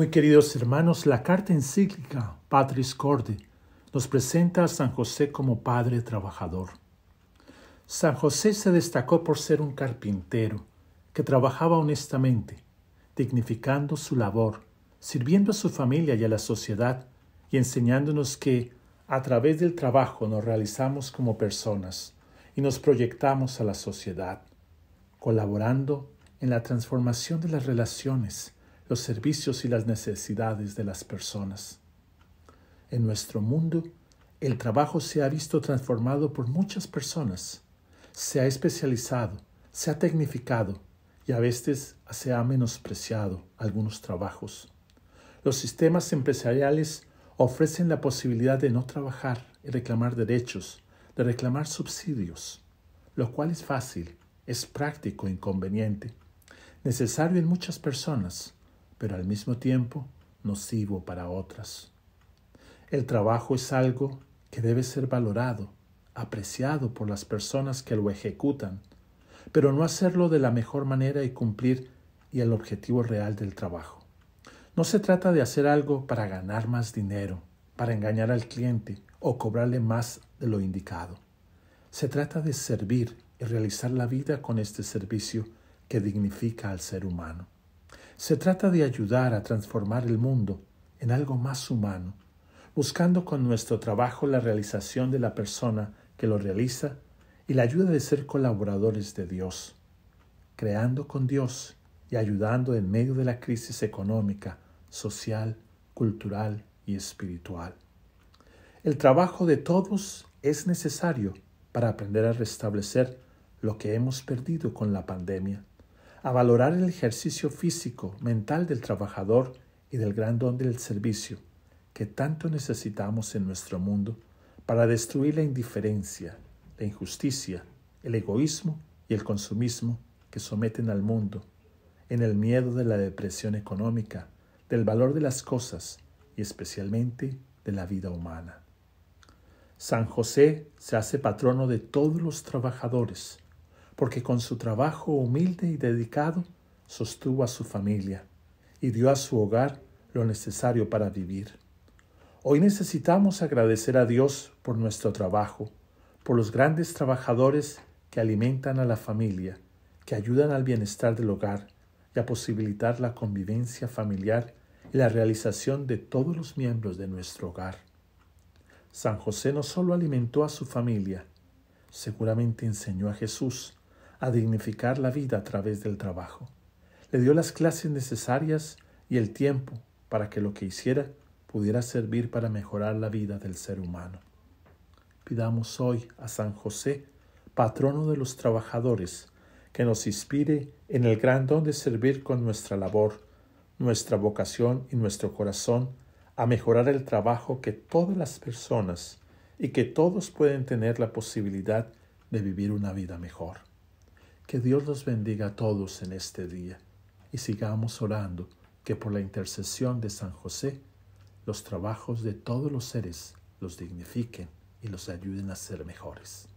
Muy queridos hermanos, la carta encíclica Patris Corde nos presenta a San José como padre trabajador. San José se destacó por ser un carpintero que trabajaba honestamente, dignificando su labor, sirviendo a su familia y a la sociedad y enseñándonos que a través del trabajo nos realizamos como personas y nos proyectamos a la sociedad, colaborando en la transformación de las relaciones los servicios y las necesidades de las personas. En nuestro mundo, el trabajo se ha visto transformado por muchas personas, se ha especializado, se ha tecnificado y a veces se ha menospreciado algunos trabajos. Los sistemas empresariales ofrecen la posibilidad de no trabajar y reclamar derechos, de reclamar subsidios, lo cual es fácil, es práctico e inconveniente, necesario en muchas personas, pero al mismo tiempo nocivo para otras. El trabajo es algo que debe ser valorado, apreciado por las personas que lo ejecutan, pero no hacerlo de la mejor manera y cumplir y el objetivo real del trabajo. No se trata de hacer algo para ganar más dinero, para engañar al cliente o cobrarle más de lo indicado. Se trata de servir y realizar la vida con este servicio que dignifica al ser humano. Se trata de ayudar a transformar el mundo en algo más humano, buscando con nuestro trabajo la realización de la persona que lo realiza y la ayuda de ser colaboradores de Dios, creando con Dios y ayudando en medio de la crisis económica, social, cultural y espiritual. El trabajo de todos es necesario para aprender a restablecer lo que hemos perdido con la pandemia a valorar el ejercicio físico, mental del trabajador y del gran don del servicio que tanto necesitamos en nuestro mundo para destruir la indiferencia, la injusticia, el egoísmo y el consumismo que someten al mundo, en el miedo de la depresión económica, del valor de las cosas y especialmente de la vida humana. San José se hace patrono de todos los trabajadores, porque con su trabajo humilde y dedicado sostuvo a su familia y dio a su hogar lo necesario para vivir. Hoy necesitamos agradecer a Dios por nuestro trabajo, por los grandes trabajadores que alimentan a la familia, que ayudan al bienestar del hogar y a posibilitar la convivencia familiar y la realización de todos los miembros de nuestro hogar. San José no solo alimentó a su familia, seguramente enseñó a Jesús a dignificar la vida a través del trabajo. Le dio las clases necesarias y el tiempo para que lo que hiciera pudiera servir para mejorar la vida del ser humano. Pidamos hoy a San José, patrono de los trabajadores, que nos inspire en el gran don de servir con nuestra labor, nuestra vocación y nuestro corazón a mejorar el trabajo que todas las personas y que todos pueden tener la posibilidad de vivir una vida mejor. Que Dios los bendiga a todos en este día y sigamos orando que por la intercesión de San José los trabajos de todos los seres los dignifiquen y los ayuden a ser mejores.